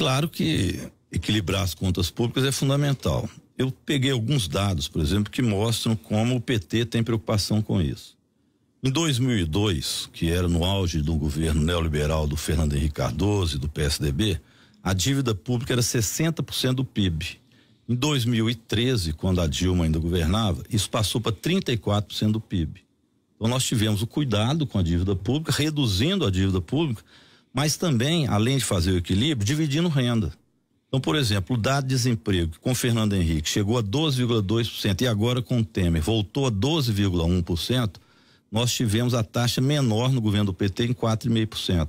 Claro que equilibrar as contas públicas é fundamental. Eu peguei alguns dados, por exemplo, que mostram como o PT tem preocupação com isso. Em 2002, que era no auge do governo neoliberal do Fernando Henrique Cardoso e do PSDB, a dívida pública era 60% do PIB. Em 2013, quando a Dilma ainda governava, isso passou para 34% do PIB. Então nós tivemos o cuidado com a dívida pública, reduzindo a dívida pública, mas também, além de fazer o equilíbrio, dividindo renda. Então, por exemplo, o dado de desemprego com Fernando Henrique chegou a 12,2% e agora com o Temer voltou a 12,1%, nós tivemos a taxa menor no governo do PT em 4,5%.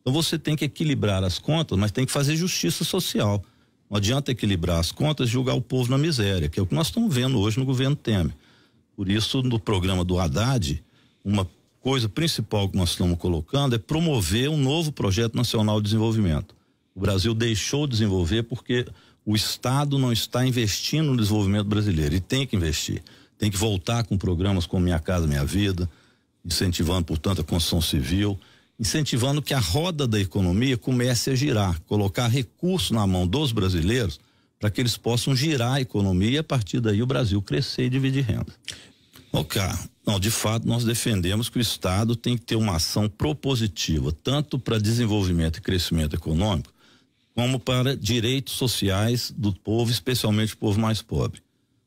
Então você tem que equilibrar as contas, mas tem que fazer justiça social. Não adianta equilibrar as contas e julgar o povo na miséria, que é o que nós estamos vendo hoje no governo Temer. Por isso, no programa do Haddad, uma coisa principal que nós estamos colocando é promover um novo projeto nacional de desenvolvimento. O Brasil deixou de desenvolver porque o Estado não está investindo no desenvolvimento brasileiro e tem que investir. Tem que voltar com programas como Minha Casa Minha Vida, incentivando, portanto, a construção civil, incentivando que a roda da economia comece a girar, colocar recursos na mão dos brasileiros para que eles possam girar a economia e a partir daí o Brasil crescer e dividir renda. Ok, não, de fato, nós defendemos que o Estado tem que ter uma ação propositiva, tanto para desenvolvimento e crescimento econômico, como para direitos sociais do povo, especialmente o povo mais pobre.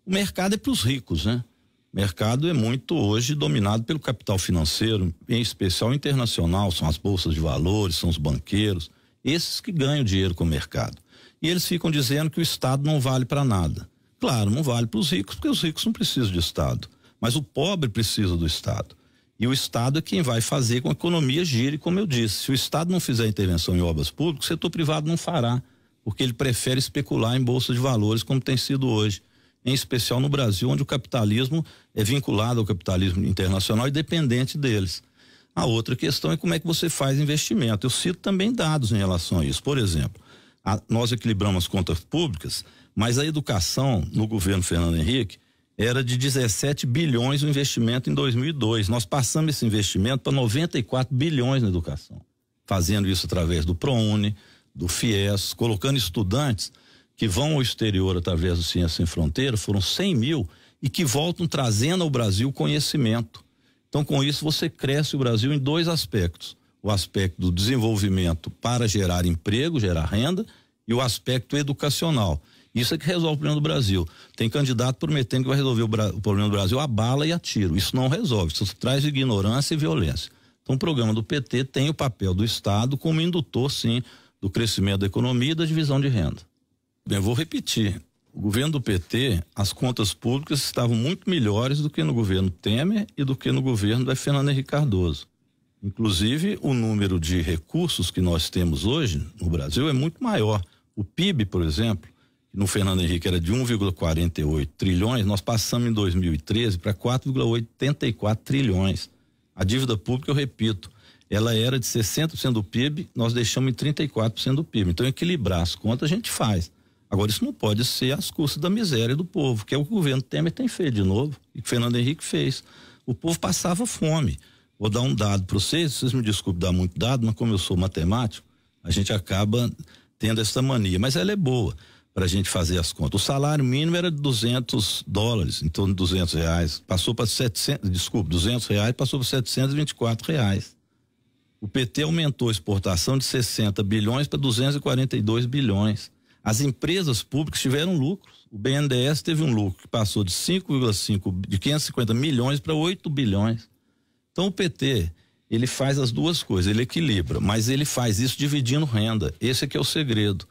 O mercado é para os ricos, né? O mercado é muito hoje dominado pelo capital financeiro, em especial internacional, são as bolsas de valores, são os banqueiros, esses que ganham dinheiro com o mercado. E eles ficam dizendo que o Estado não vale para nada. Claro, não vale para os ricos, porque os ricos não precisam de Estado. Mas o pobre precisa do Estado. E o Estado é quem vai fazer com que a economia gire, como eu disse. Se o Estado não fizer intervenção em obras públicas, o setor privado não fará, porque ele prefere especular em bolsa de valores, como tem sido hoje. Em especial no Brasil, onde o capitalismo é vinculado ao capitalismo internacional e dependente deles. A outra questão é como é que você faz investimento. Eu cito também dados em relação a isso. Por exemplo, a, nós equilibramos as contas públicas, mas a educação no governo Fernando Henrique era de 17 bilhões o investimento em 2002. Nós passamos esse investimento para 94 bilhões na educação, fazendo isso através do ProUni, do FIES, colocando estudantes que vão ao exterior através do Ciência Sem Fronteira, foram 100 mil, e que voltam trazendo ao Brasil conhecimento. Então, com isso, você cresce o Brasil em dois aspectos: o aspecto do desenvolvimento para gerar emprego, gerar renda, e o aspecto educacional. Isso é que resolve o problema do Brasil. Tem candidato prometendo que vai resolver o, o problema do Brasil a bala e a tiro. Isso não resolve, isso traz ignorância e violência. Então, o programa do PT tem o papel do Estado como indutor, sim, do crescimento da economia e da divisão de renda. Bem, eu vou repetir. O governo do PT, as contas públicas estavam muito melhores do que no governo Temer e do que no governo da Fernando Henrique Cardoso. Inclusive, o número de recursos que nós temos hoje no Brasil é muito maior. O PIB, por exemplo, no Fernando Henrique era de 1,48 trilhões, nós passamos em 2013 para 4,84 trilhões. A dívida pública, eu repito, ela era de 60% do PIB, nós deixamos em 34% do PIB. Então, equilibrar as contas a gente faz. Agora, isso não pode ser às custas da miséria do povo, que é o que o governo Temer tem feito de novo, e que o Fernando Henrique fez. O povo passava fome. Vou dar um dado para vocês, vocês me desculpem dar muito dado, mas como eu sou matemático, a gente acaba tendo essa mania, mas ela é boa para a gente fazer as contas. O salário mínimo era de 200 dólares, em torno de 200 reais. Passou para 700, desculpa, 200 reais, passou para 724 reais. O PT aumentou a exportação de 60 bilhões para 242 bilhões. As empresas públicas tiveram lucros. O BNDES teve um lucro que passou de 5,5 de 550 milhões para 8 bilhões. Então o PT, ele faz as duas coisas, ele equilibra, mas ele faz isso dividindo renda. Esse é que é o segredo.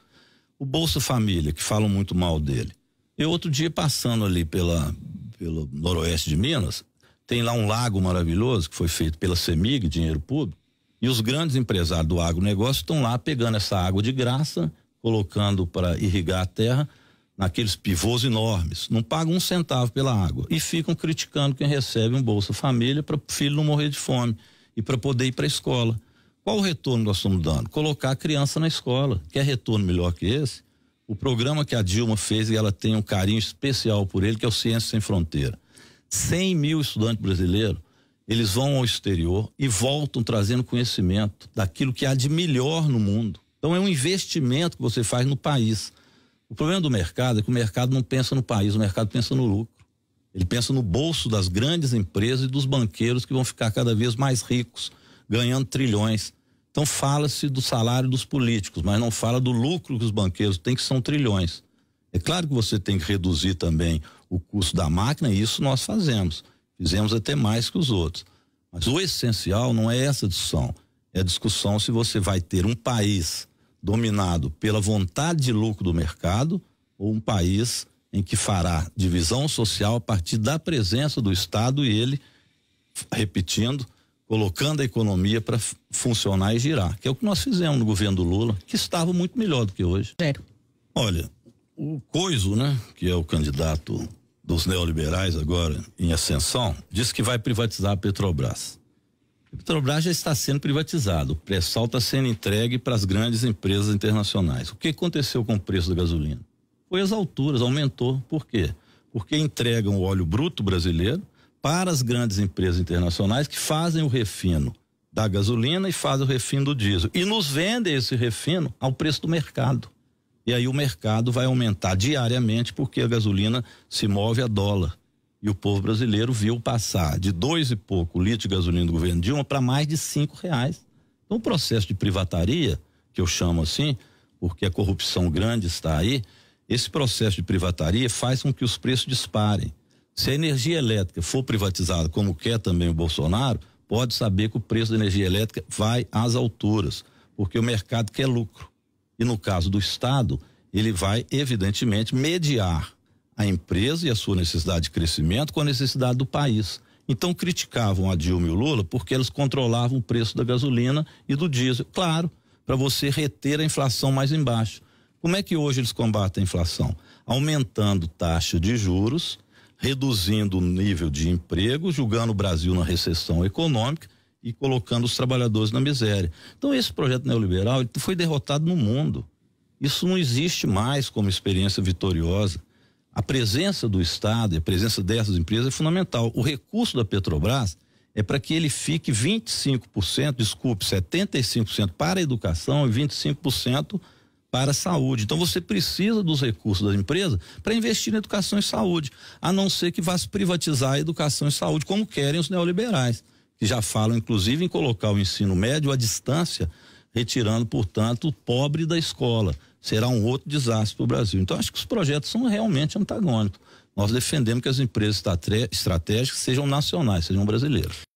O Bolsa Família, que falam muito mal dele. Eu outro dia passando ali pela, pelo noroeste de Minas, tem lá um lago maravilhoso que foi feito pela CEMIG, dinheiro público, e os grandes empresários do agronegócio estão lá pegando essa água de graça, colocando para irrigar a terra naqueles pivôs enormes. Não pagam um centavo pela água e ficam criticando quem recebe um Bolsa Família para o filho não morrer de fome e para poder ir para a escola. Qual o retorno nós estamos dando? Colocar a criança na escola. Quer retorno melhor que esse? O programa que a Dilma fez e ela tem um carinho especial por ele, que é o Ciência Sem Fronteira. 100 mil estudantes brasileiros, eles vão ao exterior e voltam trazendo conhecimento daquilo que há de melhor no mundo. Então é um investimento que você faz no país. O problema do mercado é que o mercado não pensa no país, o mercado pensa no lucro. Ele pensa no bolso das grandes empresas e dos banqueiros que vão ficar cada vez mais ricos ganhando trilhões. Então fala-se do salário dos políticos, mas não fala do lucro que os banqueiros têm, que são trilhões. É claro que você tem que reduzir também o custo da máquina, e isso nós fazemos. Fizemos até mais que os outros. Mas o essencial não é essa discussão. É a discussão se você vai ter um país dominado pela vontade de lucro do mercado ou um país em que fará divisão social a partir da presença do Estado e ele, repetindo, colocando a economia para funcionar e girar, que é o que nós fizemos no governo do Lula, que estava muito melhor do que hoje. Sério. Olha, o Coiso, né, que é o candidato dos neoliberais agora em ascensão, disse que vai privatizar a Petrobras. A Petrobras já está sendo privatizado, o pré-sal está sendo entregue para as grandes empresas internacionais. O que aconteceu com o preço da gasolina? Foi às alturas, aumentou. Por quê? Porque entregam o óleo bruto brasileiro para as grandes empresas internacionais que fazem o refino da gasolina e fazem o refino do diesel. E nos vendem esse refino ao preço do mercado. E aí o mercado vai aumentar diariamente porque a gasolina se move a dólar. E o povo brasileiro viu passar de dois e pouco litros litro de gasolina do governo Dilma para mais de cinco reais. Então o processo de privataria, que eu chamo assim, porque a corrupção grande está aí, esse processo de privataria faz com que os preços disparem. Se a energia elétrica for privatizada, como quer também o Bolsonaro, pode saber que o preço da energia elétrica vai às alturas, porque o mercado quer lucro. E no caso do Estado, ele vai, evidentemente, mediar a empresa e a sua necessidade de crescimento com a necessidade do país. Então criticavam a Dilma e o Lula porque eles controlavam o preço da gasolina e do diesel. Claro, para você reter a inflação mais embaixo. Como é que hoje eles combatem a inflação? Aumentando taxa de juros reduzindo o nível de emprego, julgando o Brasil na recessão econômica e colocando os trabalhadores na miséria. Então esse projeto neoliberal foi derrotado no mundo. Isso não existe mais como experiência vitoriosa. A presença do Estado e a presença dessas empresas é fundamental. O recurso da Petrobras é para que ele fique 25%, desculpe, 75% para a educação e 25% para a saúde. Então você precisa dos recursos das empresas para investir na educação e saúde, a não ser que vá se privatizar a educação e saúde, como querem os neoliberais, que já falam, inclusive, em colocar o ensino médio à distância, retirando, portanto, o pobre da escola. Será um outro desastre para o Brasil. Então, acho que os projetos são realmente antagônicos. Nós defendemos que as empresas estratégicas sejam nacionais, sejam brasileiras.